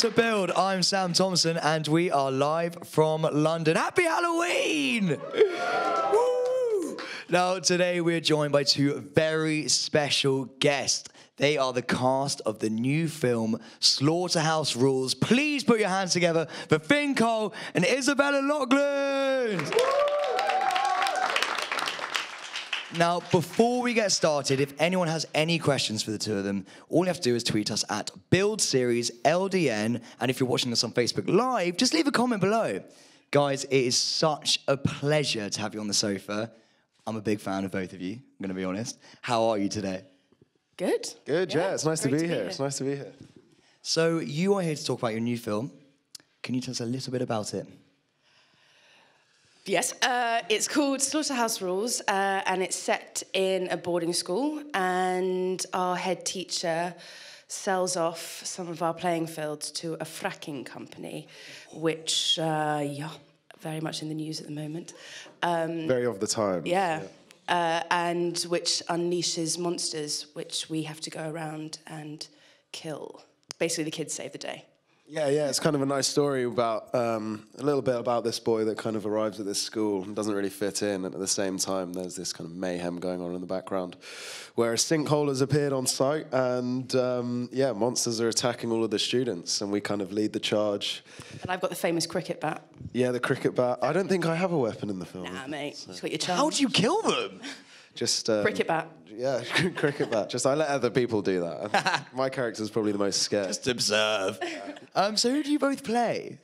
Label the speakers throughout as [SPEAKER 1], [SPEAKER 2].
[SPEAKER 1] to Build. I'm Sam Thompson, and we are live from London. Happy Halloween! Woo! Now, today we're joined by two very special guests. They are the cast of the new film Slaughterhouse Rules. Please put your hands together for Finn Cole and Isabella Loughlin. Now, before we get started, if anyone has any questions for the two of them, all you have to do is tweet us at Build Series LDN. And if you're watching us on Facebook Live, just leave a comment below. Guys, it is such a pleasure to have you on the sofa. I'm a big fan of both of you, I'm going to be honest. How are you today?
[SPEAKER 2] Good. Good, yeah. yeah it's nice to be, to be, here. here. It's nice
[SPEAKER 1] to be here. So, you are here to talk about your new film. Can you tell us a little bit about it?
[SPEAKER 2] Yes, uh, it's called Slaughterhouse Rules, uh, and it's set in a boarding school. And our head teacher sells off some of our playing fields to a fracking company, which, uh, yeah, very much in the news at the moment. Um, very of the time. Yeah. yeah. Uh, and which unleashes monsters, which we have to go around and kill. Basically, the kids save the day.
[SPEAKER 3] Yeah, yeah, it's kind of a nice story about um, a little bit about this boy that kind of arrives at this school and doesn't really fit in, and at the same time, there's this kind of mayhem going on in the background, where a sinkhole has appeared on site, and um, yeah, monsters are attacking all of the students, and we kind of lead the charge.
[SPEAKER 2] And I've got the famous cricket bat.
[SPEAKER 3] Yeah, the cricket bat. I don't think I have a weapon in the film. Nah,
[SPEAKER 2] mate, so. just got your charm. How'd you kill
[SPEAKER 3] them? just um, cricket bat. Yeah, cricket bat. Just I let other people do that. My character's probably the most scared. Just observe. Yeah. Um, so who do you both play?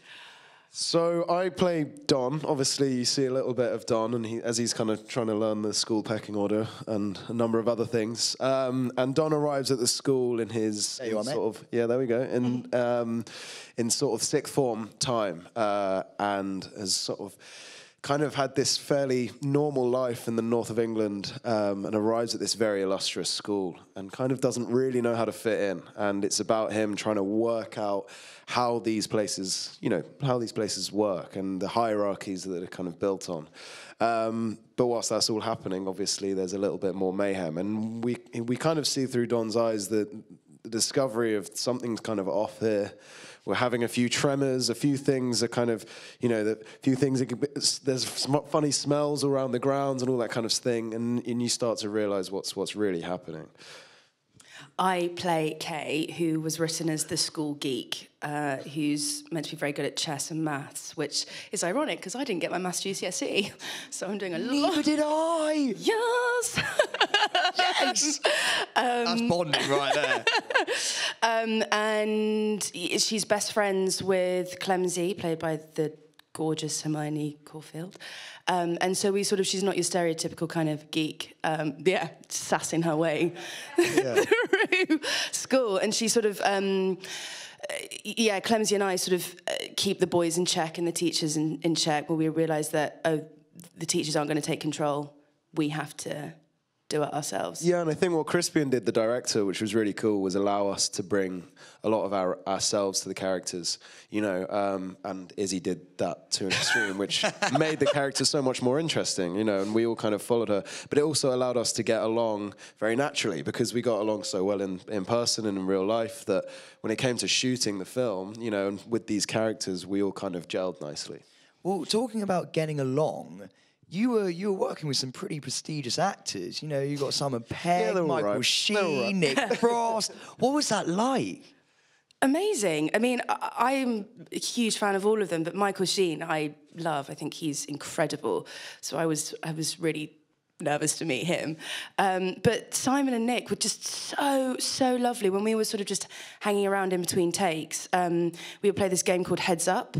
[SPEAKER 3] So I play Don. Obviously, you see a little bit of Don, and he, as he's kind of trying to learn the school pecking order and a number of other things. Um, and Don arrives at the school in his in are, sort mate. of yeah, there we go, in um, in sort of sixth form time, uh, and has sort of kind of had this fairly normal life in the north of England um, and arrives at this very illustrious school and kind of doesn't really know how to fit in. And it's about him trying to work out how these places, you know, how these places work and the hierarchies that are kind of built on. Um, but whilst that's all happening, obviously there's a little bit more mayhem, and we we kind of see through Don's eyes that the discovery of something's kind of off here we're having a few tremors, a few things are kind of, you know, a few things, be, there's funny smells around the grounds and all that kind of thing. And, and you start to realize what's, what's really happening.
[SPEAKER 2] I play Kay, who was written as the school geek, uh, who's meant to be very good at chess and maths, which is ironic because I didn't get my maths GCSE, so I'm doing a lot. Neither did
[SPEAKER 1] I. Yes.
[SPEAKER 2] Um, That's bonding right there. um, and she's best friends with Clemzy, played by the gorgeous Hermione Caulfield. Um, and so we sort of, she's not your stereotypical kind of geek, um, yeah, sassing her way yeah. through school. And she sort of, um, uh, yeah, Clemzy and I sort of uh, keep the boys in check and the teachers in, in check, where we realise that, oh, the teachers aren't going to take control. We have to
[SPEAKER 3] do it ourselves. Yeah, and I think what Crispian did, the director, which was really cool, was allow us to bring a lot of our ourselves to the characters, you know. Um, and Izzy did that to an extreme, which made the character so much more interesting, you know. And we all kind of followed her, but it also allowed us to get along very naturally because we got along so well in in person and in real life that when it came to shooting the film, you know, and with these characters, we all kind of gelled nicely. Well, talking
[SPEAKER 1] about getting along you were you were working with some pretty prestigious actors. You know, you got Simon Pegg, yeah, Michael right. Sheen, right. Nick Frost. what was that like?
[SPEAKER 2] Amazing. I mean, I, am a huge fan of all of them, but Michael Sheen, I love. I think he's incredible. So I was I was really nervous to meet him. Um, but Simon and Nick were just so, so lovely. When we were sort of just hanging around in between takes, um, we would play this game called Heads Up.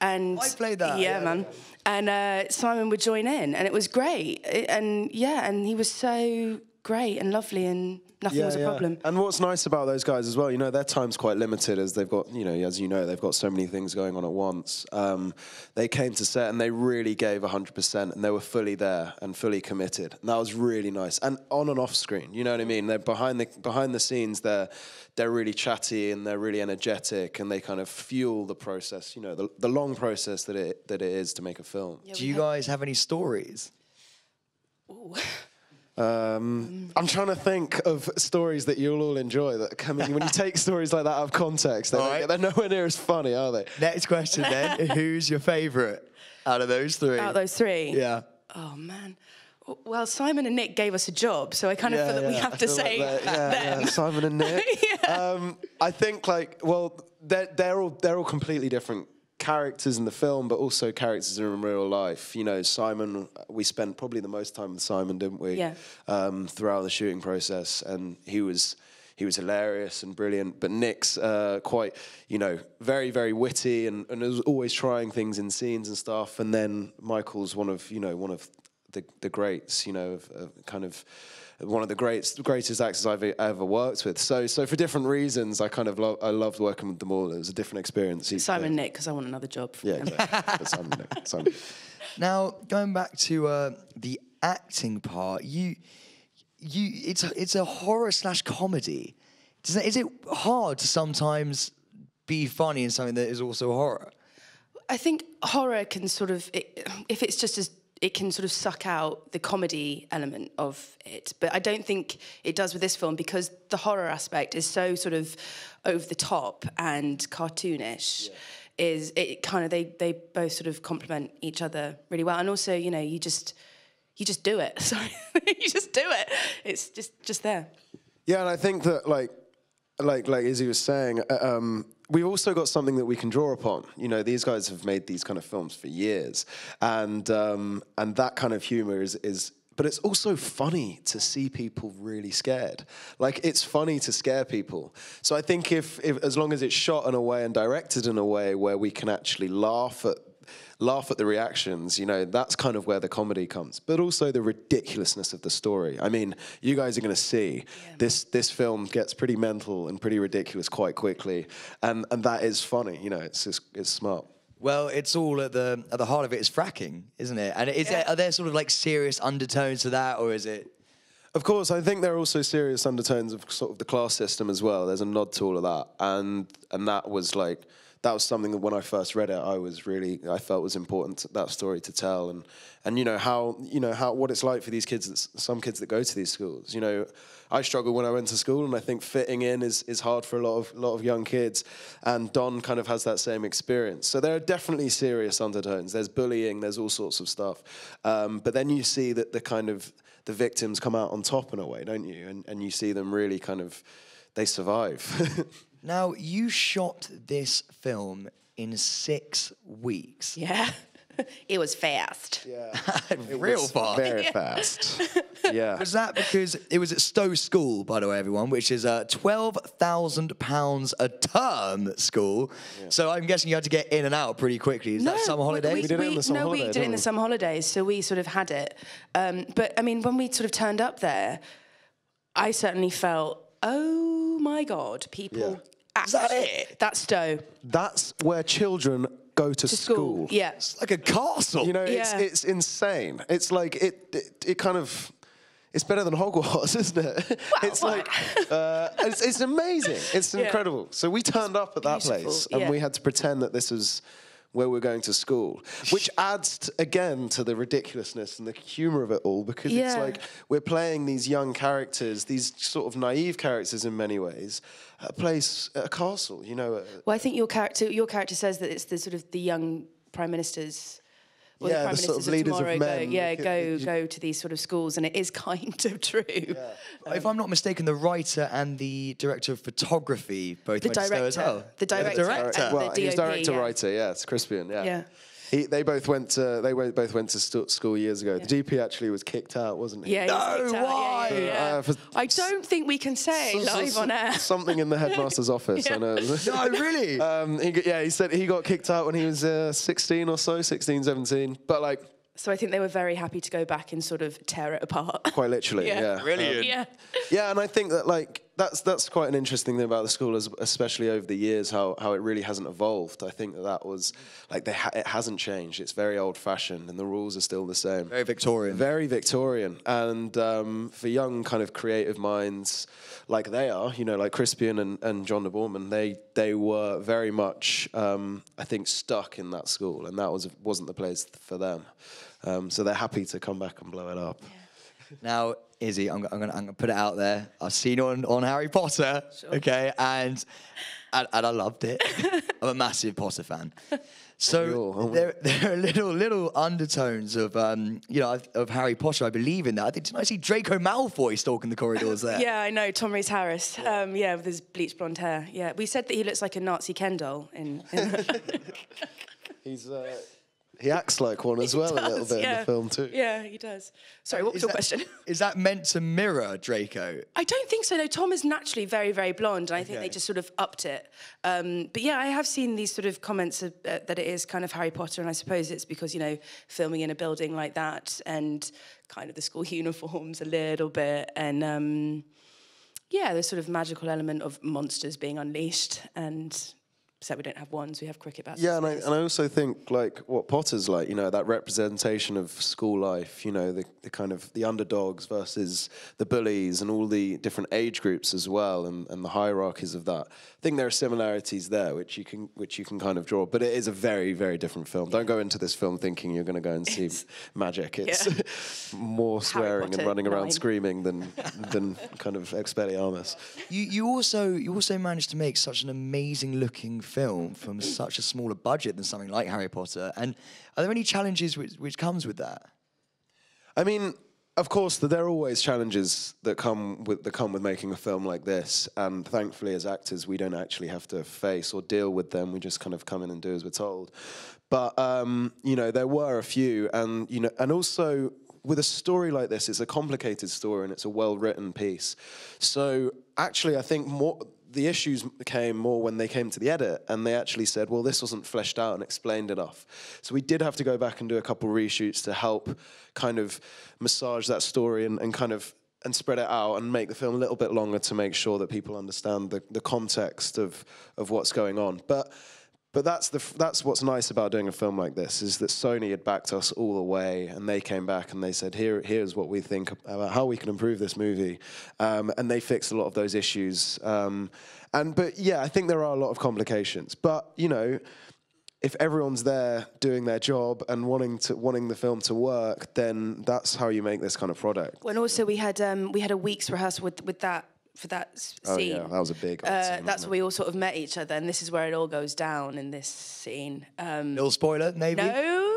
[SPEAKER 2] And I played that. Yeah, yeah man. And uh, Simon would join in, and it was great. And yeah, and he was so great and lovely and nothing yeah, was a yeah. problem.
[SPEAKER 3] And what's nice about those guys as well, you know, their time's quite limited as they've got, you know, as you know, they've got so many things going on at once. Um, they came to set and they really gave 100% and they were fully there and fully committed. And that was really nice. And on and off screen, you know what I mean? They're behind the behind the scenes, they're they're really chatty and they're really energetic and they kind of fuel the process, you know, the, the long process that it that it is to make a film. Yeah, Do you guys have any stories? Um, I'm trying to think of stories that you'll all enjoy that come in. When you take stories like that out of context, they're, right.
[SPEAKER 1] they're nowhere near as funny, are they? Next question then. Who's
[SPEAKER 3] your favourite out of those three? Out of those three? Yeah.
[SPEAKER 2] Oh, man. Well, Simon and Nick gave us a job, so I kind of yeah, feel that yeah. we have to say like yeah, them.
[SPEAKER 3] Simon and Nick. um, I think like, well, they're, they're all they're all completely different characters in the film, but also characters in real life. You know, Simon, we spent probably the most time with Simon, didn't we? Yeah. Um, throughout the shooting process, and he was he was hilarious and brilliant. But Nick's uh, quite, you know, very very witty and and was always trying things in scenes and stuff. And then Michael's one of you know one of the the greats, you know, of, of kind of one of the greats, greatest actors I've ever worked with. So, so for different reasons, I kind of lo- I loved working with them all. It was a different experience. Simon Nick, because I want another job. yeah, exactly. Simon Nick. Simon.
[SPEAKER 1] Now going back to uh, the acting part, you, you, it's a, it's a horror slash comedy. Does that, is it hard to sometimes be funny in something that is also horror? I think horror can sort of, it,
[SPEAKER 2] if it's just as it can sort of suck out the comedy element of it. But I don't think it does with this film because the horror aspect is so sort of over the top and cartoonish. Yeah. Is it kind of they they both sort of complement each other really well, and also you know you just you just do it. Sorry, you just do it. It's just just there.
[SPEAKER 3] Yeah, and I think that like like like Izzy was saying, uh, um, we have also got something that we can draw upon. You know, these guys have made these kind of films for years, and um, and that kind of humor is is. But it's also funny to see people really scared. Like it's funny to scare people. So I think if, if as long as it's shot in a way and directed in a way where we can actually laugh at laugh at the reactions. You know, that's kind of where the comedy comes, but also the ridiculousness of the story. I mean, you guys are going to see yeah. this this film gets pretty mental and pretty ridiculous quite quickly, and and that is funny. You know, it's it's, it's smart.
[SPEAKER 1] Well, it's all at the at the heart of it is fracking, isn't it? And is yeah. there, are there sort of like serious undertones to that, or is it?
[SPEAKER 3] Of course, I think there are also serious undertones of sort of the class system as well. There's a nod to all of that, and and that was like that was something that when I first read it, I was really I felt was important to, that story to tell, and and you know how you know how what it's like for these kids, some kids that go to these schools. You know, I struggled when I went to school, and I think fitting in is is hard for a lot of lot of young kids, and Don kind of has that same experience. So there are definitely serious undertones. There's bullying. There's all sorts of stuff, um, but then you see that the kind of the victims come out on top in a way, don't you? And and you see them really kind of they survive.
[SPEAKER 1] Now, you shot this film in six weeks. Yeah. It was
[SPEAKER 2] fast. Yeah. Real fast. Very fast.
[SPEAKER 1] yeah. Was that because it was at Stowe School, by the way, everyone, which is a £12,000 a term school. Yeah. So I'm guessing you had to get in and out pretty quickly. Is no, that summer holidays? We, we, we did it in the summer no, holidays. No, we did it in the summer
[SPEAKER 2] holidays. So we sort of had it. Um, but I mean, when we sort of turned up there, I certainly felt oh my God, people. Yeah. Is that it?
[SPEAKER 3] That's Stowe. That's where children go to, to school. school. Yeah. It's like a castle. You know, it's, yeah. it's insane. It's like, it, it, it kind of it's better than Hogwarts, isn't it? Well, it's like uh, it's, it's, amazing. It's yeah. incredible. So we turned up at that place, and we had to pretend that this was where we're going to school, which adds again to the ridiculousness and the humor of it all because yeah. it's like we're playing these young characters, these sort of naive characters in many ways, at a place, at a castle, you know. Uh,
[SPEAKER 2] well, I think your character, your character says that it's the sort of the young prime minister's well, yeah, the prime the ministers sort of leaders tomorrow of men, go, yeah, go go to these sort of schools, and it is kind of true. Yeah.
[SPEAKER 1] Um, if I'm not mistaken, the writer and the director of photography both the went director, to as well. The director, the director, well, the DOP, he's director yeah. writer.
[SPEAKER 3] Yeah, it's Crispian. Yeah. yeah. He, they both went to they both went to school years ago. Yeah. The DP actually was kicked out, wasn't he? Yeah, no, why? Yeah, yeah, uh,
[SPEAKER 2] I don't think we can say s- live s- on air.
[SPEAKER 3] Something in the headmaster's office. I know. no, really. Um, he, yeah, he said he got kicked out when he was uh, 16 or so, 16, 17. But like. So I think they were very happy to go back and sort of tear it apart. Quite literally, yeah. Really? Um, yeah. Yeah, and I think that like that's that's quite an interesting thing about the school, especially over the years, how how it really hasn't evolved. I think that that was like ha it hasn't changed. It's very old fashioned, and the rules are still the same. Very Victorian. Very Victorian, and um, for young kind of creative minds like they are, you know, like Crispian and, and John de Borman, they they were very much, um, I think, stuck in that school, and that was wasn't the place for them. Um, so they're happy to come back and blow it up. Yeah. Now, Izzy, I'm, I'm, gonna, I'm gonna put
[SPEAKER 1] it out there. I've seen it on, on Harry Potter, sure. okay, and, and, and I loved it. I'm a massive Potter fan. So there, there are little little undertones of um, you know of, of, Harry Potter. I believe in that. I think did I see Draco Malfoy stalking the
[SPEAKER 3] corridors there? yeah,
[SPEAKER 2] I know Tom Reese Harris. Yeah. Um, yeah, with his bleached blonde hair. Yeah, we said that he looks like a Nazi Kendall. in. in
[SPEAKER 3] He's. Uh... He acts like one as well
[SPEAKER 1] does, a little bit yeah. in the film too.
[SPEAKER 2] Yeah, he does.
[SPEAKER 1] Sorry, what was is your that, question? Is that meant to mirror Draco?
[SPEAKER 2] I don't think so. No, Tom is naturally very, very blonde, and I think okay. they just sort of upped it. Um, but yeah, I have seen these sort of comments of, uh, that it is kind of Harry Potter, and I suppose it's because you know filming in a building like that and kind of the school uniforms a little bit, and um, yeah, the sort of magical element of monsters being unleashed and set we don't have ones, we have cricket bats. Yeah, and I, and I
[SPEAKER 3] also think like what Potter's like, you know, that representation of school life, you know, the, the kind of the underdogs versus the bullies and all the different age groups as well and, and the hierarchies of that. I think there are similarities there which you can which you can kind of draw, but it is a very, very different film. Don't go into this film thinking you're gonna go and see it's, magic. It's yeah. more swearing and running around nine. screaming than than kind of Expelliarmus.
[SPEAKER 1] You you also you also managed to make such an amazing looking film from such a smaller budget than something like Harry Potter? And are there any challenges which, which
[SPEAKER 3] comes with that? I mean, of course, there are always challenges that come with that come with making a film like this, and thankfully, as actors, we don't actually have to face or deal with them. We just kind of come in and do as we're told. But um, you know, there were a few, and you know, and also with a story like this, it's a complicated story and it's a well written piece. So actually, I think more the issues came more when they came to the edit and they actually said, well, this wasn't fleshed out and explained enough. So we did have to go back and do a couple reshoots to help kind of massage that story and, and kind of and spread it out and make the film a little bit longer to make sure that people understand the, the context of of what's going on. But but that's the that's what's nice about doing a film like this is that Sony had backed us all the way, and they came back and they said, "Here, here's what we think about how we can improve this movie," um, and they fixed a lot of those issues. Um, and but yeah, I think there are a lot of complications, but you know. If everyone's there doing their job and wanting to wanting the film to work, then that's how you make this kind of product.
[SPEAKER 2] and also we had um, we had a week's rehearsal with with that for that scene. Oh, yeah, that
[SPEAKER 3] was a big. Uh, scene, that's where
[SPEAKER 2] we all sort of met each other, and this is where it all goes down in this scene. Um,
[SPEAKER 1] Little spoiler, maybe.
[SPEAKER 2] No.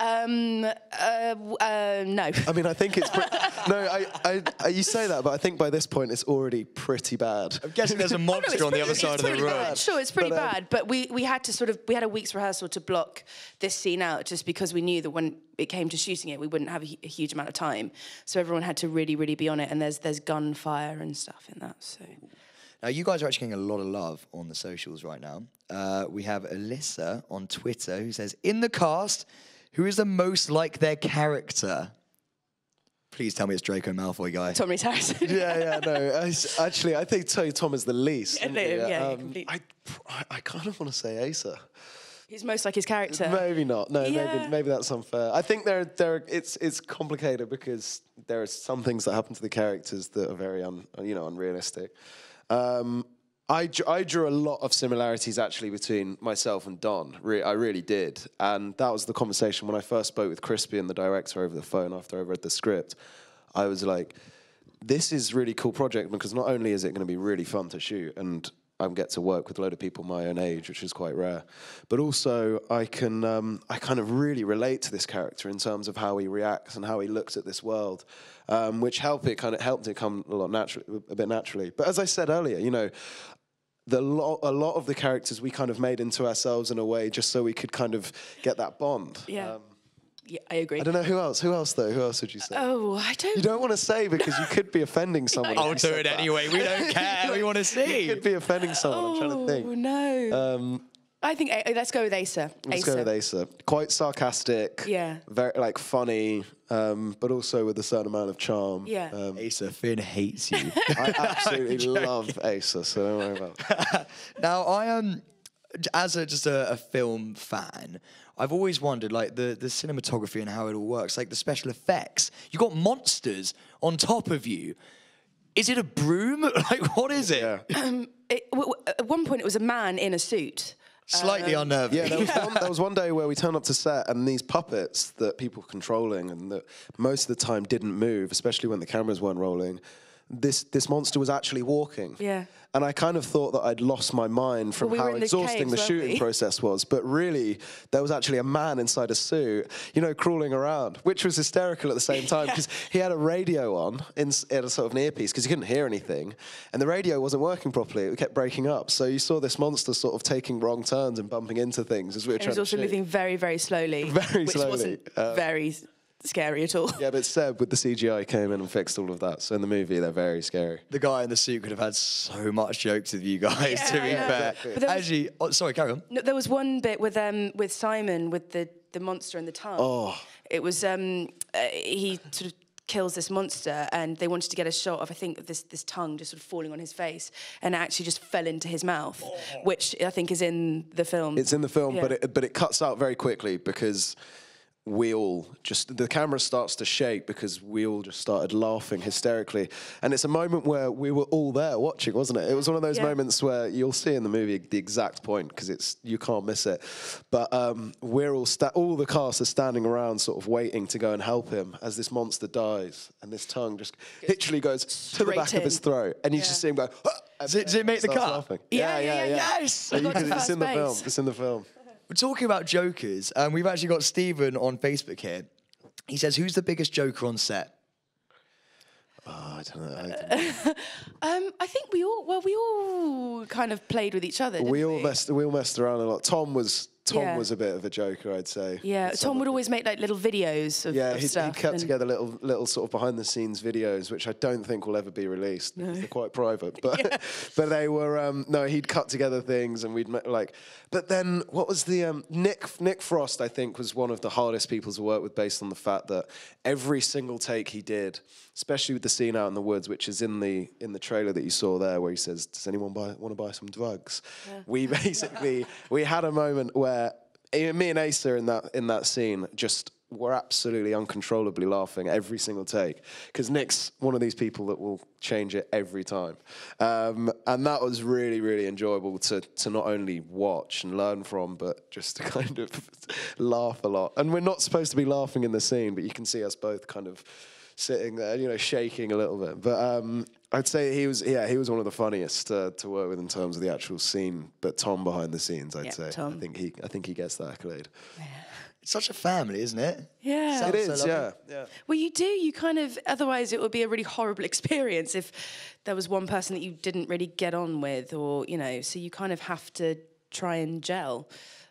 [SPEAKER 2] Um, uh, uh, no. I
[SPEAKER 1] mean,
[SPEAKER 3] I think it's. Pre- no, I, I, I, you say that, but I think by this point it's already pretty bad. I'm guessing there's a monster oh, no, on pretty, the other side of the road. Bad. Sure, it's pretty but, um, bad,
[SPEAKER 2] but we, we had to sort of we had a week's rehearsal to block this scene out just because we knew that when it came to shooting it, we wouldn't have a, a huge amount of time. So everyone had to really, really be on it, and there's there's gunfire and stuff in that. So.
[SPEAKER 1] Now, you guys are actually getting a lot of love on the socials right now. Uh, we have Alyssa on Twitter who says, In the cast, who is the most like their character? Please tell me it's Draco Malfoy, guy. Tommy Harrison.
[SPEAKER 3] yeah, yeah, no. I, actually, I think Tony Tom is the least. Yeah, no, yeah um, completely. I, I kind of want to say Asa. He's most like his character. Maybe not. No, yeah. maybe maybe that's unfair. I think there there it's it's complicated because there are some things that happen to the characters that are very un you know unrealistic. Um, I, I drew a lot of similarities actually between myself and Don. Re- I really did. And that was the conversation when I first spoke with Crispy and the director over the phone after I read the script. I was like, this is really cool project because not only is it going to be really fun to shoot and I get to work with a load of people my own age, which is quite rare, but also I can um, I kind of really relate to this character in terms of how he reacts and how he looks at this world, um, which helped it kind of helped it come a lot naturally, a bit naturally. But as I said earlier, you know, the lo- a lot of the characters we kind of made into ourselves in a way just so we could kind of get that bond. Yeah. Um, yeah, I agree. I don't know who else. Who else though? Who else would you say? Oh, I don't. You don't want to say because you could be offending someone. I'll do it that. anyway. We don't care. we want to see. You could be offending someone. Oh, I'm trying to think. Oh
[SPEAKER 2] no. Um, I think let's go with Asa. Let's go with
[SPEAKER 3] Asa. Quite sarcastic. Yeah. Very like funny um, but also with a certain amount of charm. Yeah. Um, Asa, Finn hates you. I absolutely love Asa, so don't worry about it. now, I
[SPEAKER 1] am, um, as a, just a, a film fan, I've always wondered, like the, the cinematography and how it all works, like the special effects. You got monsters on top of you.
[SPEAKER 3] Is it a broom? Like, what is it? Yeah.
[SPEAKER 1] Um, it w- w- at one point, it was a man
[SPEAKER 2] in a suit. Slightly um, unnerving. Yeah, there was, one,
[SPEAKER 3] there was, one, day where we turned up to set and these puppets that people were controlling and that most of the time didn't move, especially when the cameras weren't rolling, this this monster was actually walking. Yeah. And I kind of thought that I'd lost my mind from well, we how the exhausting caves, the shooting process was, but really there was actually a man inside a suit, you know, crawling around, which was hysterical at the same time because yeah. he had a radio on in, in a sort of an earpiece because he couldn't hear anything, and the radio wasn't working properly; it kept breaking up. So you saw this monster sort of taking wrong turns and bumping into things as we were and trying. It was also moving
[SPEAKER 2] very, very slowly, very which slowly, wasn't
[SPEAKER 3] uh, um, very scary at all. Yeah, but Seb with the CGI came in and fixed all of that. So in the movie, they're very scary. The guy in the suit could have had so much jokes with you guys. Yeah, to be yeah. fair, was,
[SPEAKER 1] actually, oh, sorry, carry on.
[SPEAKER 2] No, there was one bit with um with Simon with the the monster and the tongue. Oh, it was um uh, he sort of kills this monster and they wanted to get a shot of I think this this tongue just sort of falling on his face and it actually just fell into his mouth oh. which I think is in the film. It's in the film yeah. but it
[SPEAKER 3] but it cuts out very quickly because we all just the camera starts to shake because we all just started laughing hysterically and it's a moment where we were all there watching wasn't it it was one of those yeah. moments where you'll see in the movie the exact point because it's you can't miss it but um, we're all sta- all the cast are standing around sort of waiting to go and help him as this monster dies and this tongue just literally goes Straight to the back in. of his throat and you yeah. just see him go ah! does, it, does it, make the cut yeah yeah yeah, yeah, yeah.
[SPEAKER 1] yes it's in the film it's in the film we're talking about jokers, and um, we've actually got Stephen on Facebook here. He says, "Who's the biggest joker on set?" Oh, I don't know.
[SPEAKER 3] I, don't know.
[SPEAKER 2] um, I think we all well, we all kind of played with each other. we all we? messed
[SPEAKER 3] we all messed around a lot. Tom was Tom yeah. was a bit of a joker, I'd say. Yeah,
[SPEAKER 2] Tom would always make like
[SPEAKER 3] little videos of, yeah, of he'd, stuff. Yeah, he kept together little little sort of behind the scenes videos, which I don't think will ever be released. No. They're quite private, but yeah. but they were um, no, he'd cut together things and we'd like. But then what was the um, Nick Nick Frost? I think was one of the hardest people to work with, based on the fact that every single take he did, especially with the scene out in the woods, which is in the in the trailer that you saw there, where he says, "Does anyone buy, want to buy some drugs?" Yeah. We basically we had a moment where uh, me and Asa in that in that scene just were absolutely uncontrollably laughing every single take because Nick's one of these people that will change it every time, um, and that was really really enjoyable to to not only watch and learn from but just to kind of laugh a lot. And we're not supposed to be laughing in the scene, but you can see us both kind of sitting there, you know, shaking a little bit. But um, I'd say he was, yeah, he was one of the funniest uh, to work with in terms of the actual scene. But Tom behind the scenes, I'd say, Tom. I think he, I think he gets that accolade. Yeah. It's such a family, isn't it? Yeah, Sounds it is. So yeah.
[SPEAKER 2] yeah. Well, you do. You kind of. Otherwise, it would be a really horrible experience if there was one person that you didn't really get on with, or you know. So you kind of have to try and gel.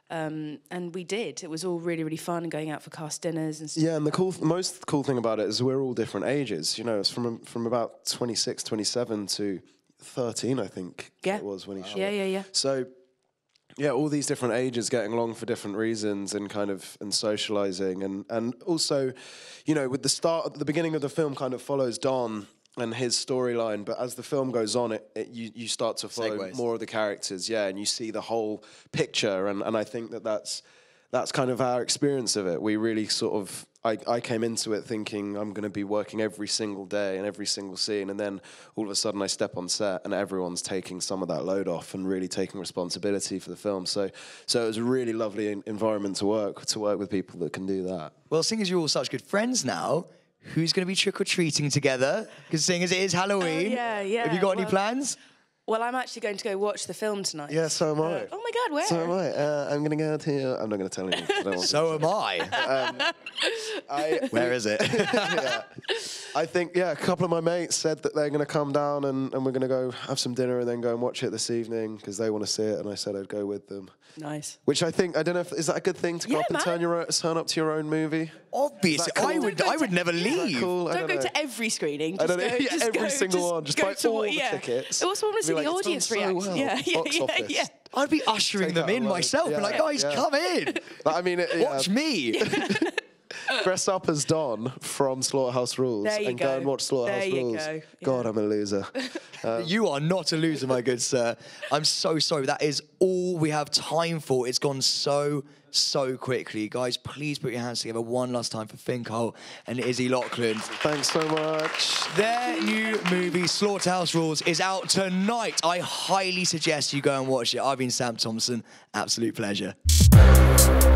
[SPEAKER 2] Um, and we did. It was all really, really fun and going out for cast
[SPEAKER 3] dinners and stuff. Yeah, and the cool, th- most cool thing about it is we're all different ages. You know, it's from from about 26, 27 to 13, I think yeah. it was when he shot. Yeah, yeah, yeah. So, yeah, all these different ages getting along for different reasons and kind of and socializing and and also, you know, with the start the beginning of the film kind of follows Don and his storyline. But as the film goes on, it, it you you start to follow Segways. more of the characters, yeah, and you see the whole picture. And and I think that that's that's kind of our experience of it. We really sort of I, I came into it thinking I'm going to be working every single day and every single scene, and then all of a sudden I step on set and everyone's taking some of that load off and really taking responsibility for the film. So, so it was a really lovely environment to work to work with people that can do that. Well, seeing as you're all such good friends now, who's going to be trick or treating together? Because seeing as it is oh, Halloween, yeah,
[SPEAKER 2] yeah. Have you got well, any plans? Well, I'm actually going to go watch the film tonight. Yeah,
[SPEAKER 3] so am I. Uh, oh my God, where? So am I. Uh, I'm going to go to. I'm not going to tell anyone. so am I. Um, I. Where is it? yeah. I think yeah. A couple of my mates said that they're going to come down and, and we're going to go have some dinner and then go and watch it this evening because they want to see it and I said I'd go with them. Nice. Which I think I don't know if is that a good thing to go yeah, up man. and turn your turn up to your own movie obvious. Cool? I would, I would never leave. Cool? Don't, don't go know. to
[SPEAKER 2] every screening. Just I don't go, every go, single just one. Just buy all the yeah. tickets. What's one was in like, the audience so Well. Yeah, yeah, Box yeah, yeah.
[SPEAKER 1] I'd be ushering Take them in myself yeah. and like, guys, come in.
[SPEAKER 3] I mean, watch me. dress up as Don from Slaughterhouse Rules and go. go. and watch Slaughterhouse there Rules. Go. Yeah. God,
[SPEAKER 1] I'm a loser. Um, you are not a loser, my good sir. I'm so sorry. That is all we have time for. It's gone so so quickly. Guys, please put your hands together one last time for Cole and Izzy Lachlan. Thanks so much. Their new movie, Slaughterhouse Rules, is out tonight. I highly suggest you go and watch it. I've been Sam Thompson. Absolute pleasure.